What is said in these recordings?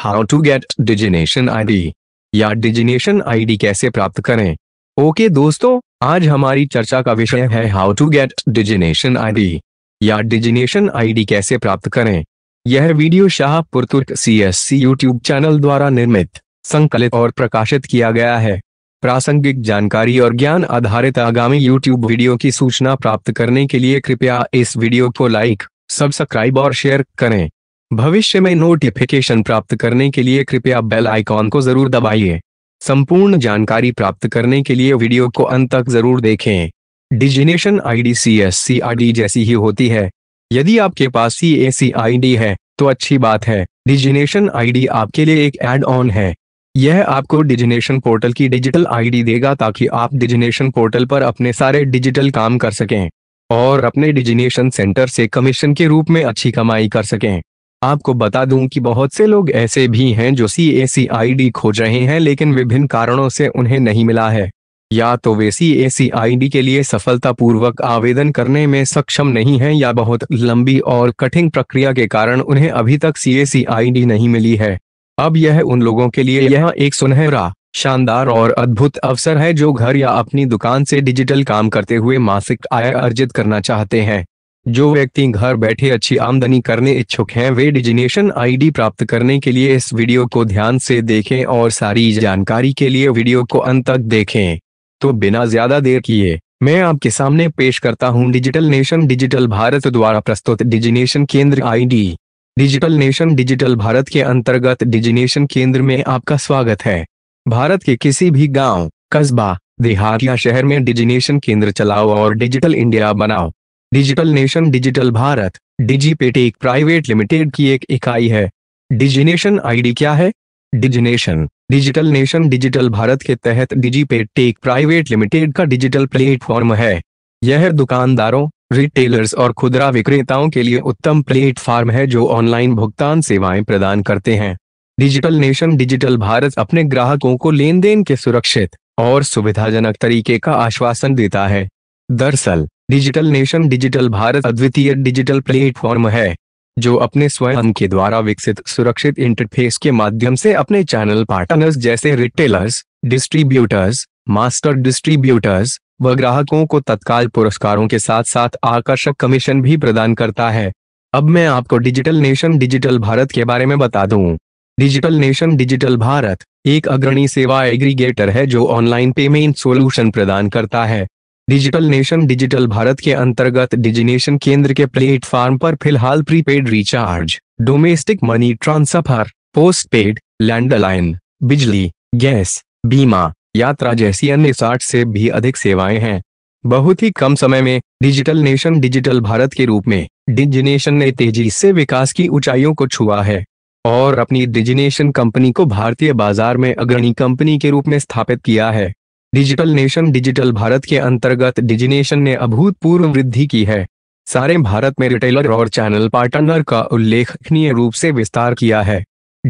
How to get Digination ID या Digination ID कैसे प्राप्त करें ओके okay दोस्तों आज हमारी चर्चा का विषय है how to get Digination ID या डिजिनेशन आईडी कैसे प्राप्त करें यह वीडियो शाहपुर तुर्क सी यूट्यूब चैनल द्वारा निर्मित संकलित और प्रकाशित किया गया है प्रासंगिक जानकारी और ज्ञान आधारित आगामी यूट्यूब वीडियो की सूचना प्राप्त करने के लिए कृपया इस वीडियो को लाइक सब्सक्राइब और शेयर करें भविष्य में नोटिफिकेशन प्राप्त करने के लिए कृपया बेल आइकॉन को जरूर दबाइए संपूर्ण जानकारी प्राप्त करने के लिए वीडियो को अंत तक जरूर देखें डिजिनेशन आईडी डी जैसी ही होती है यदि आपके पास डी है तो अच्छी बात है डिजिनेशन आईडी आपके लिए एक एड ऑन है यह आपको डिजिनेशन पोर्टल की डिजिटल आईडी देगा ताकि आप डिजिनेशन पोर्टल पर अपने सारे डिजिटल काम कर सकें और अपने डिजिनेशन सेंटर से कमीशन के रूप में अच्छी कमाई कर सकें आपको बता दूं कि बहुत से लोग ऐसे भी हैं जो सी ए सी आई डी खोज रहे हैं लेकिन विभिन्न कारणों से उन्हें नहीं मिला है या तो वे सी ए सी आई डी के लिए सफलतापूर्वक आवेदन करने में सक्षम नहीं हैं या बहुत लंबी और कठिन प्रक्रिया के कारण उन्हें अभी तक सी ए सी आई डी नहीं मिली है अब यह उन लोगों के लिए यह एक सुनहरा शानदार और अद्भुत अवसर है जो घर या अपनी दुकान से डिजिटल काम करते हुए मासिक आय अर्जित करना चाहते हैं जो व्यक्ति घर बैठे अच्छी आमदनी करने इच्छुक हैं वे डिजिनेशन आईडी प्राप्त करने के लिए इस वीडियो को ध्यान से देखें और सारी जानकारी के लिए वीडियो को अंत तक देखें तो बिना ज्यादा देर किए मैं आपके सामने पेश करता हूं डिजिटल नेशन डिजिटल भारत द्वारा प्रस्तुत डिजिनेशन केंद्र ID digital nation digital Bharat के अंतर्गत डिजिनेशन केंद्र में आपका स्वागत है भारत के किसी भी गांव, कस्बा देहात या शहर में डिजिनेशन केंद्र चलाओ और डिजिटल इंडिया बनाओ digital nation digital Bharat Digipet एक प्राइवेट लिमिटेड की एक इकाई है डिजिनेशन आईडी क्या है Digination digital nation digital Bharat के तहत डिजीपेट टेक प्राइवेट लिमिटेड का डिजिटल प्लेटफॉर्म है यह दुकानदारों रिटेलर्स और खुदरा विक्रेताओं के लिए उत्तम प्लेटफॉर्म है जो ऑनलाइन भुगतान सेवाएं प्रदान करते हैं डिजिटल नेशन डिजिटल भारत अपने ग्राहकों को लेन देन के सुरक्षित और सुविधाजनक तरीके का आश्वासन देता है दरअसल डिजिटल नेशन डिजिटल भारत अद्वितीय डिजिटल प्लेटफॉर्म है जो अपने स्वयं के द्वारा विकसित सुरक्षित इंटरफेस के माध्यम से अपने चैनल पार्टनर्स जैसे रिटेलर्स डिस्ट्रीब्यूटर्स मास्टर डिस्ट्रीब्यूटर्स व ग्राहकों को तत्काल पुरस्कारों के साथ साथ आकर्षक कमीशन भी प्रदान करता है अब मैं आपको डिजिटल नेशन डिजिटल भारत के बारे में बता दूं। डिजिटल नेशन डिजिटल भारत एक अग्रणी सेवा एग्रीगेटर है जो ऑनलाइन पेमेंट सोल्यूशन प्रदान करता है डिजिटल नेशन डिजिटल भारत के अंतर्गत डिजिनेशन केंद्र के प्लेटफॉर्म पर फिलहाल prepaid recharge domestic money transfer postpaid landline बिजली गैस बीमा यात्रा जैसी अन्य साठ से भी अधिक सेवाएं हैं बहुत ही कम समय में डिजिटल नेशन डिजिटल भारत के रूप में डिजिनेशन ने तेजी से विकास की ऊंचाइयों को छुआ है और अपनी डिजिनेशन कंपनी को भारतीय बाजार में अग्रणी कंपनी के रूप में स्थापित किया है डिजिटल नेशन डिजिटल भारत के अंतर्गत डिजिनेशन ने अभूतपूर्व वृद्धि की है सारे भारत में रिटेलर और चैनल पार्टनर का उल्लेखनीय रूप से विस्तार किया है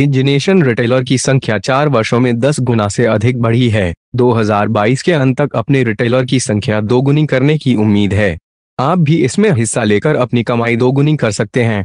डिजिनेशन रिटेलर की संख्या चार वर्षों में दस गुना से अधिक बढ़ी है 2022 के अंत तक अपने रिटेलर की संख्या दोगुनी करने की उम्मीद है आप भी इसमें हिस्सा लेकर अपनी कमाई दोगुनी कर सकते हैं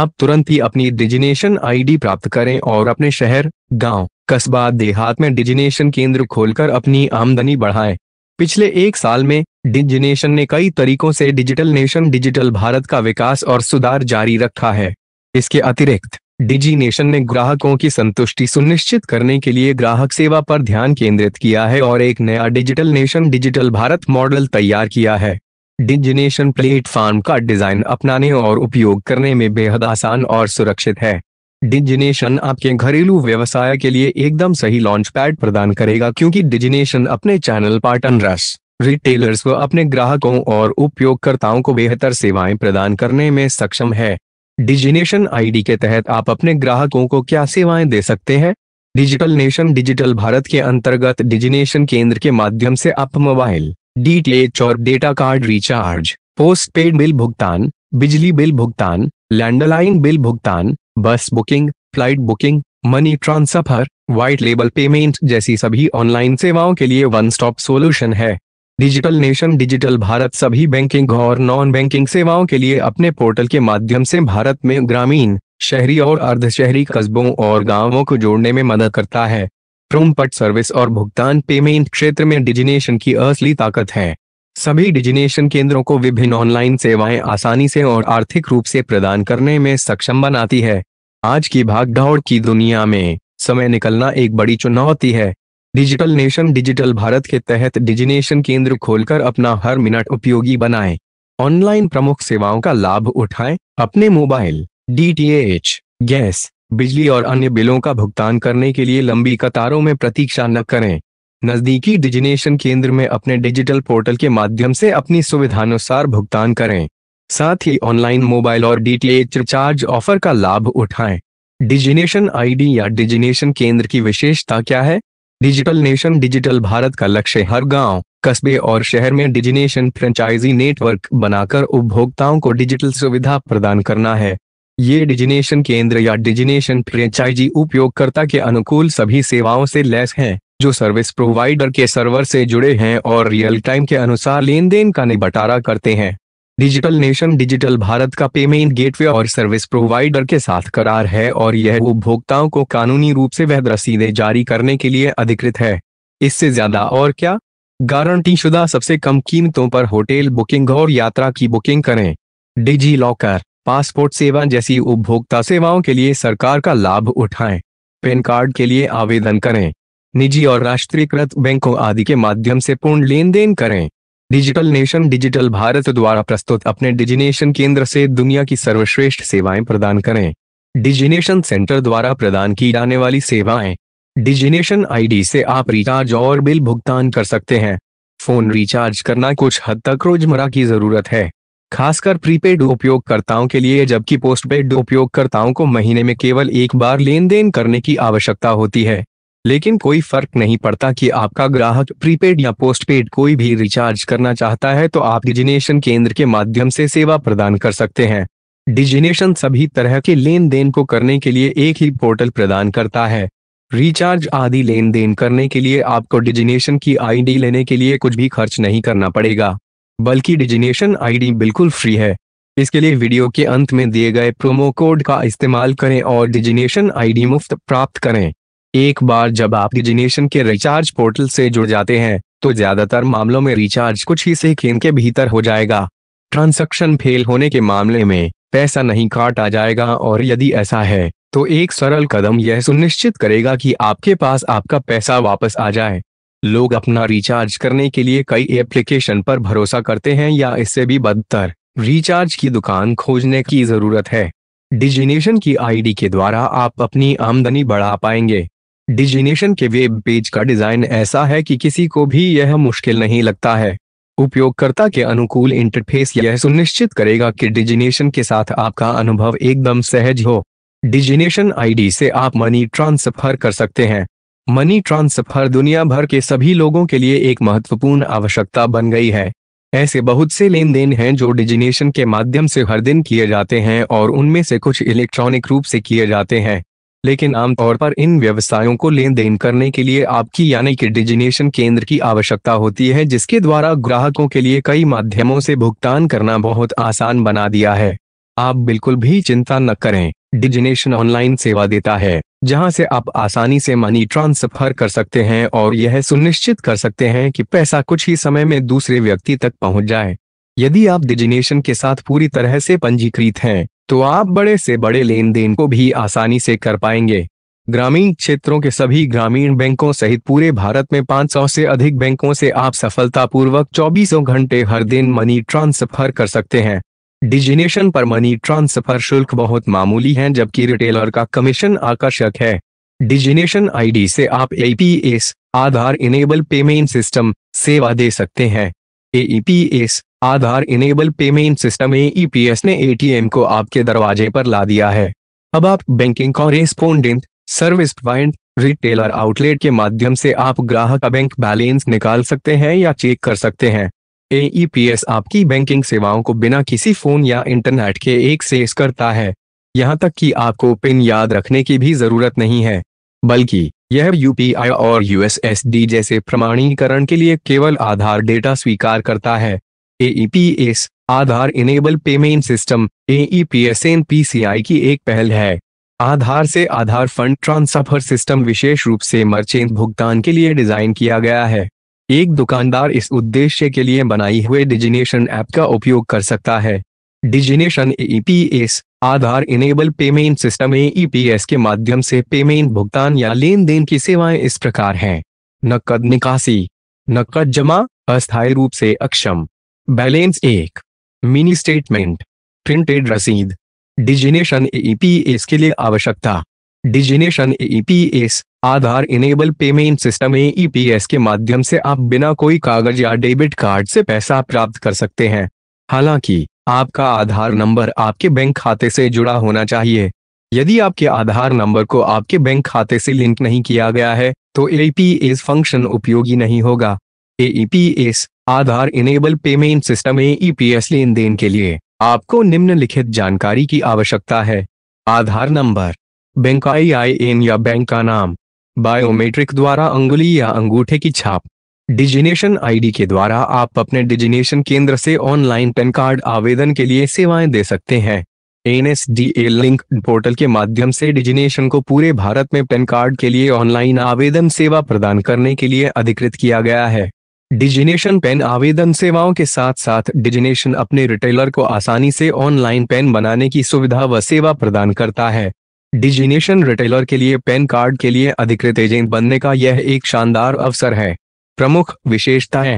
आप तुरंत ही अपनी डिजिनेशन आईडी प्राप्त करें और अपने शहर गांव, कस्बा देहात में डिजिनेशन केंद्र खोलकर अपनी आमदनी बढ़ाएं। पिछले एक साल में डिजिनेशन ने कई तरीकों से डिजिटल नेशन डिजिटल भारत का विकास और सुधार जारी रखा है इसके अतिरिक्त डिजिनेशन ने ग्राहकों की संतुष्टि सुनिश्चित करने के लिए ग्राहक सेवा पर ध्यान केंद्रित किया है और एक नया digital nation digital Bharat model तैयार किया है डिजिनेशन प्लेटफॉर्म का डिजाइन अपनाने और उपयोग करने में बेहद आसान और सुरक्षित है डिजिनेशन आपके घरेलू व्यवसाय के लिए एकदम सही लॉन्च पैड प्रदान करेगा क्योंकि डिजिनेशन अपने चैनल पार्टनर्स रिटेलर्स व अपने ग्राहकों और उपयोगकर्ताओं को बेहतर सेवाएं प्रदान करने में सक्षम है डिजिनेशन आईडी के तहत आप अपने ग्राहकों को क्या सेवाएं दे सकते हैं डिजिटल नेशन डिजिटल भारत के अंतर्गत डिजिनेशन केंद्र के माध्यम से आप मोबाइल डी और data card recharge postpaid bill भुगतान बिजली बिल भुगतान लैंडलाइन बिल भुगतान bus booking flight booking money transfer white label payment जैसी सभी ऑनलाइन सेवाओं के लिए वन स्टॉप सोल्यूशन है डिजिटल नेशन डिजिटल भारत सभी बैंकिंग और नॉन बैंकिंग सेवाओं के लिए अपने पोर्टल के माध्यम से भारत में ग्रामीण शहरी और अर्ध शहरी कस्बों और गांवों को जोड़ने में मदद करता है प्रोमपट सर्विस और भुगतान पेमेंट क्षेत्र में डिजिनेशन की असली ताकत है सभी डिजिनेशन केंद्रों को विभिन्न ऑनलाइन सेवाएं आसानी से और आर्थिक रूप से प्रदान करने में सक्षम बनाती है आज की भागदौड़ की दुनिया में समय निकलना एक बड़ी चुनौती है डिजिटल नेशन डिजिटल भारत के तहत डिजिनेशन केंद्र खोलकर अपना हर मिनट उपयोगी बनाएं ऑनलाइन प्रमुख सेवाओं का लाभ उठाएं अपने मोबाइल डीटीएच, गैस बिजली और अन्य बिलों का भुगतान करने के लिए लंबी कतारों में प्रतीक्षा न करें नजदीकी डिजिनेशन केंद्र में अपने डिजिटल पोर्टल के माध्यम से अपनी सुविधानुसार भुगतान करें साथ ही ऑनलाइन मोबाइल और डीटीएच रिचार्ज ऑफर का लाभ उठाएं डिजिनेशन आईडी या डिजिनेशन केंद्र की विशेषता क्या है डिजिटल नेशन डिजिटल भारत का लक्ष्य हर गांव, कस्बे और शहर में डिजिनेशन फ्रेंचाइजी नेटवर्क बनाकर उपभोक्ताओं को डिजिटल सुविधा प्रदान करना है ये डिजिनेशन केंद्र या डिजिनेशन फ्रेंचाइजी उपयोगकर्ता के अनुकूल सभी सेवाओं से लैस हैं जो सर्विस प्रोवाइडर के सर्वर से जुड़े हैं और रियल टाइम के अनुसार लेन देन का निबटारा करते हैं डिजिटल नेशन डिजिटल भारत का पेमेंट गेटवे और सर्विस प्रोवाइडर के साथ करार है और यह उपभोक्ताओं को कानूनी रूप से वैध रसीदें जारी करने के लिए अधिकृत है इससे ज्यादा और क्या गारंटी शुदा सबसे कम कीमतों पर होटल बुकिंग और यात्रा की बुकिंग करें डिजी लॉकर पासपोर्ट सेवा जैसी उपभोक्ता सेवाओं के लिए सरकार का लाभ उठाएं पैन कार्ड के लिए आवेदन करें निजी और राष्ट्रीयकृत बैंकों आदि के माध्यम से पूर्ण लेन देन करें डिजिटल नेशन डिजिटल भारत द्वारा प्रस्तुत अपने डिजिनेशन केंद्र से दुनिया की सर्वश्रेष्ठ सेवाएं प्रदान करें डिजिनेशन सेंटर द्वारा प्रदान की जाने वाली सेवाएं डिजिनेशन आईडी से आप रिचार्ज और बिल भुगतान कर सकते हैं फोन रिचार्ज करना कुछ हद तक रोजमर्रा की जरूरत है खासकर प्रीपेड उपयोगकर्ताओं के लिए जबकि पोस्टपेड उपयोगकर्ताओं को महीने में केवल एक बार लेन देन करने की आवश्यकता होती है लेकिन कोई फर्क नहीं पड़ता कि आपका ग्राहक प्रीपेड या पोस्टपेड कोई भी रिचार्ज करना चाहता है तो आप डिजिनेशन केंद्र के माध्यम से सेवा प्रदान कर सकते हैं डिजिनेशन सभी तरह के लेन देन को करने के लिए एक ही पोर्टल प्रदान करता है रिचार्ज आदि लेन देन करने के लिए आपको डिजिनेशन की आईडी लेने के लिए कुछ भी खर्च नहीं करना पड़ेगा बल्कि डिजिनेशन आईडी बिल्कुल फ्री है इसके लिए वीडियो के अंत में दिए गए प्रोमो कोड का इस्तेमाल करें और डिजिनेशन आईडी मुफ्त प्राप्त करें एक बार जब आप डिजिनेशन के रिचार्ज पोर्टल से जुड़ जाते हैं तो ज्यादातर मामलों में रिचार्ज कुछ ही सेकेंड के भीतर हो जाएगा ट्रांसक्शन फेल होने के मामले में पैसा नहीं काटा जाएगा और यदि ऐसा है तो एक सरल कदम यह सुनिश्चित करेगा कि आपके पास आपका पैसा वापस आ जाए लोग अपना रिचार्ज करने के लिए कई एप्लीकेशन पर भरोसा करते हैं या इससे भी बदतर रिचार्ज की दुकान खोजने की जरूरत है डिजिनेशन की आईडी के द्वारा आप अपनी आमदनी बढ़ा पाएंगे डिजिनेशन के वेब पेज का डिजाइन ऐसा है कि किसी को भी यह मुश्किल नहीं लगता है उपयोगकर्ता के अनुकूल इंटरफेस यह सुनिश्चित करेगा कि डिजिनेशन के साथ आपका अनुभव एकदम सहज हो डिजिनेशन आईडी से आप मनी ट्रांसफर कर सकते हैं मनी ट्रांसफर दुनिया भर के सभी लोगों के लिए एक महत्वपूर्ण आवश्यकता बन गई है ऐसे बहुत से लेन देन हैं जो डिजिनेशन के माध्यम से हर दिन किए जाते हैं और उनमें से कुछ इलेक्ट्रॉनिक रूप से किए जाते हैं लेकिन आमतौर पर इन व्यवसायों को लेन देन करने के लिए आपकी यानी कि डिजिनेशन केंद्र की आवश्यकता होती है जिसके द्वारा ग्राहकों के लिए कई माध्यमों से भुगतान करना बहुत आसान बना दिया है आप बिल्कुल भी चिंता न करें डिजिनेशन ऑनलाइन सेवा देता है जहां से आप आसानी से मनी ट्रांसफर कर सकते हैं और यह सुनिश्चित कर सकते हैं कि पैसा कुछ ही समय में दूसरे व्यक्ति तक पहुंच जाए यदि आप डिजिनेशन के साथ पूरी तरह से पंजीकृत हैं तो आप बड़े से बड़े लेन देन को भी आसानी से कर पाएंगे ग्रामीण क्षेत्रों के सभी ग्रामीण बैंकों सहित पूरे भारत में 500 से अधिक बैंकों से आप सफलतापूर्वक चौबीसों घंटे हर दिन मनी ट्रांसफर कर सकते हैं डिजिनेशन पर मनी ट्रांसफर शुल्क बहुत मामूली है जबकि रिटेलर का कमीशन आकर्षक है डिजिनेशन आईडी से आप APS Aadhaar enable payment system सेवा दे सकते हैं APS Aadhaar enable payment system AEPS ने एटीएम को आपके दरवाजे पर ला दिया है अब आप banking correspondent service point retailer outlet के माध्यम से आप ग्राहक का बैंक बैलेंस निकाल सकते हैं या चेक कर सकते हैं एईपीएस e आपकी बैंकिंग सेवाओं को बिना किसी फोन या इंटरनेट के एक से करता है यहाँ तक कि आपको पिन याद रखने की भी जरूरत नहीं है बल्कि यह यूपीआई और यूएसएसडी जैसे प्रमाणीकरण के लिए केवल आधार डेटा स्वीकार करता है AEPS e Aadhaar enable payment system AEPS NPCI की एक पहल है आधार से आधार फंड ट्रांसफर सिस्टम विशेष रूप से मर्चेंट भुगतान के लिए डिजाइन किया गया है एक दुकानदार इस उद्देश्य के लिए बनाई हुए डिजिनेशन ऐप का उपयोग कर सकता है Digination AEPS e Aadhaar enable payment system AEPS के माध्यम से पेमेंट भुगतान या लेन देन की सेवाएं इस प्रकार हैं नकद निकासी नकद जमा अस्थायी रूप से अक्षम बैलेंस एक मिनी स्टेटमेंट प्रिंटेड रसीद डिजिनेशन एपीएस के लिए आवश्यकता Digination APS e Aadhaar enable payment system AEPS के माध्यम से आप बिना कोई कागज या डेबिट कार्ड से पैसा प्राप्त कर सकते हैं हालांकि आपका आधार नंबर आपके बैंक खाते से जुड़ा होना चाहिए यदि आपके आधार नंबर को आपके बैंक खाते से लिंक नहीं किया गया है तो ए फंक्शन e उपयोगी नहीं होगा S Aadhaar enable payment system S लेन देन के लिए आपको निम्नलिखित जानकारी की आवश्यकता है Aadhaar number bank I I N या बैंक का नाम बायोमेट्रिक द्वारा अंगुली या अंगूठे की छाप डिजिनेशन आईडी के द्वारा आप अपने डिजिनेशन केंद्र से ऑनलाइन पैन कार्ड आवेदन के लिए सेवाएं दे सकते हैं N S D A link portal के माध्यम से डिजिनेशन को पूरे भारत में पैन कार्ड के लिए ऑनलाइन आवेदन सेवा प्रदान करने के लिए अधिकृत किया गया है डिजिनेशन पेन आवेदन सेवाओं के साथ साथ डिजिनेशन अपने रिटेलर को आसानी से ऑनलाइन पेन बनाने की सुविधा व सेवा प्रदान करता है डिजिनेशन रिटेलर के लिए पेन कार्ड के लिए अधिकृत एजेंट बनने का यह एक शानदार अवसर है प्रमुख है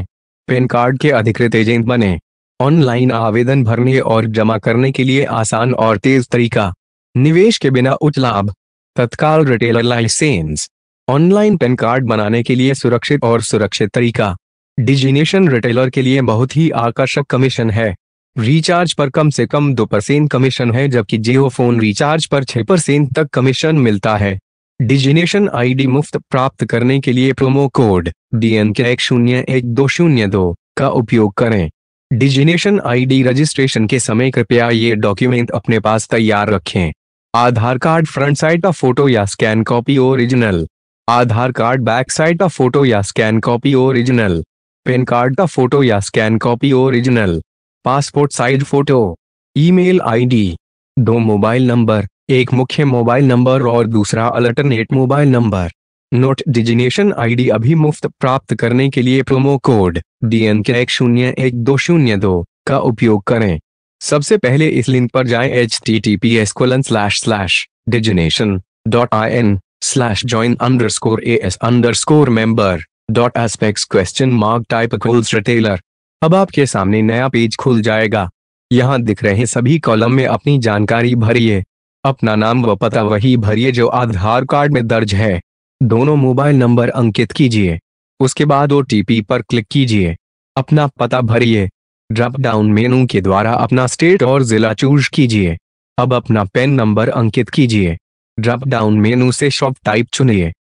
पेन कार्ड के अधिकृत एजेंट बने ऑनलाइन आवेदन भरने और जमा करने के लिए आसान और तेज तरीका निवेश के बिना उच्च लाभ तत्काल retailer licence online PAN card बनाने के लिए सुरक्षित और सुरक्षित तरीका डिजिनेशन रिटेलर के लिए बहुत ही आकर्षक कमीशन है रिचार्ज पर कम से कम दो परसेंट कमीशन है जबकि जियो फोन रिचार्ज पर छह परसेंट तक कमीशन मिलता है डिजिनेशन आईडी मुफ्त प्राप्त करने के लिए promo code D N K एक शून्य एक दो शून्य दो का उपयोग करें डिजिनेशन आईडी रजिस्ट्रेशन के समय कृपया ये डॉक्यूमेंट अपने पास तैयार रखें आधार कार्ड फ्रंट साइड का फोटो या scan copy original Aadhaar card back side का फोटो या scan copy original PAN card का फोटो या scan copy original passport size photo email ID दो मोबाइल नंबर एक मुख्य मोबाइल नंबर और दूसरा alternate mobile number note Digination ID अभी मुफ्त प्राप्त करने के लिए promo code D N K एक शून्य एक दो शून्य दो का उपयोग करें सबसे पहले इस लिंक पर जाएं H T T P S colon slash slash Digination dot I N slash join underscore A S underscore member dot aspect question mark type खोल्स रिटेलर अब आपके सामने नया पेज खुल जाएगा यहाँ दिख रहे सभी कॉलम में अपनी जानकारी भरिए अपना नाम व पता वही भरिए जो आधार कार्ड में दर्ज है दोनों मोबाइल नंबर अंकित कीजिए उसके बाद ओ पर क्लिक कीजिए अपना पता भरिए ड्रॉप डाउन मेनू के द्वारा अपना स्टेट और जिला चूज कीजिए अब अपना पेन नंबर अंकित कीजिए ड्रॉप डाउन मेनू से शॉप टाइप चुनिए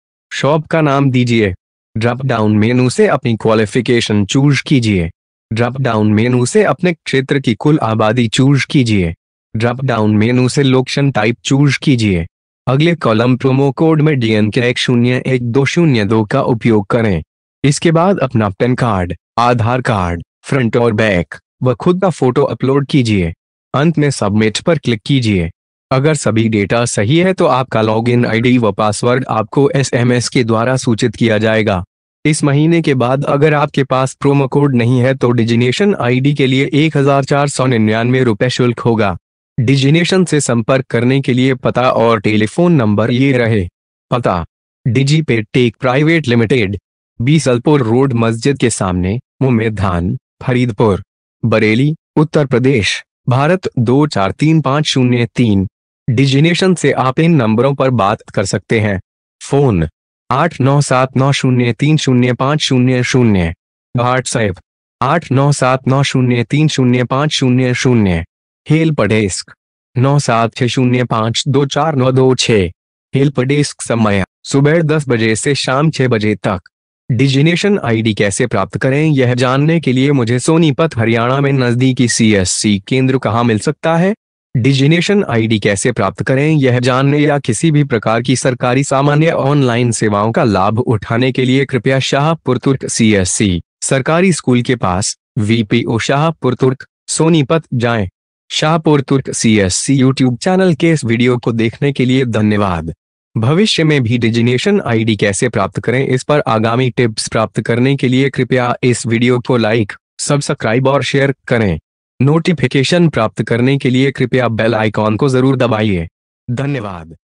शॉप का नाम दीजिए ड्रॉप डाउन मेनू से अपनी क्वालिफिकेशन चूज कीजिए ड्रॉप डाउन मेनू से अपने क्षेत्र की कुल आबादी चूज कीजिए ड्रॉप डाउन मेनू से लोकेशन टाइप चूज कीजिए अगले कॉलम प्रोमो कोड में एन के एक शून्य एक दो शून्य दो का उपयोग करें इसके बाद अपना PAN card Aadhaar card front और बैक व खुद का फोटो अपलोड कीजिए अंत में सबमिट पर क्लिक कीजिए अगर सभी डेटा सही है तो आपका लॉगिन आईडी व पासवर्ड आपको एसएमएस के द्वारा सूचित किया जाएगा इस महीने के बाद अगर आपके पास प्रोमो कोड नहीं है तो डिजिनेशन आईडी के लिए एक हजार चार सौ निन्यानवे रुपये शुल्क होगा डिजिनेशन से संपर्क करने के लिए पता और टेलीफोन नंबर ये रहे पता Digipet tech private limited Bisalpur road मस्जिद के सामने मुमेधान फरीदपुर बरेली उत्तर प्रदेश भारत दो चार तीन पाँच शून्य तीन डिजिनेशन से आप इन नंबरों पर बात कर सकते हैं फोन आठ नौ सात नौ शून्य तीन शून्य पाँच शून्य शून्य व्हाट्सएप आठ नौ सात नौ शून्य तीन शून्य पाँच शून्य शून्य हेल्प डेस्क नौ सात छः शून्य पाँच दो चार नौ दो छः हेल्प डेस्क समय सुबह दस बजे से शाम छः बजे तक डिजिनेशन आईडी कैसे प्राप्त करें यह जानने के लिए मुझे सोनीपत हरियाणा में नज़दीकी सीएससी केंद्र कहाँ मिल सकता है डिजिनेशन आईडी कैसे प्राप्त करें यह जानने या किसी भी प्रकार की सरकारी सामान्य ऑनलाइन सेवाओं का लाभ उठाने के लिए कृपया शाहपुर तुर्क सी सरकारी स्कूल के पास वीपीओ शाहपुर तुर्क सोनीपत जाएं। शाहपुर तुर्क सी यूट्यूब चैनल के इस वीडियो को देखने के लिए धन्यवाद भविष्य में भी डिजिनेशन आईडी कैसे प्राप्त करें इस पर आगामी टिप्स प्राप्त करने के लिए कृपया इस वीडियो को लाइक सब्सक्राइब और शेयर करें नोटिफिकेशन प्राप्त करने के लिए कृपया बेल आइकॉन को जरूर दबाइए धन्यवाद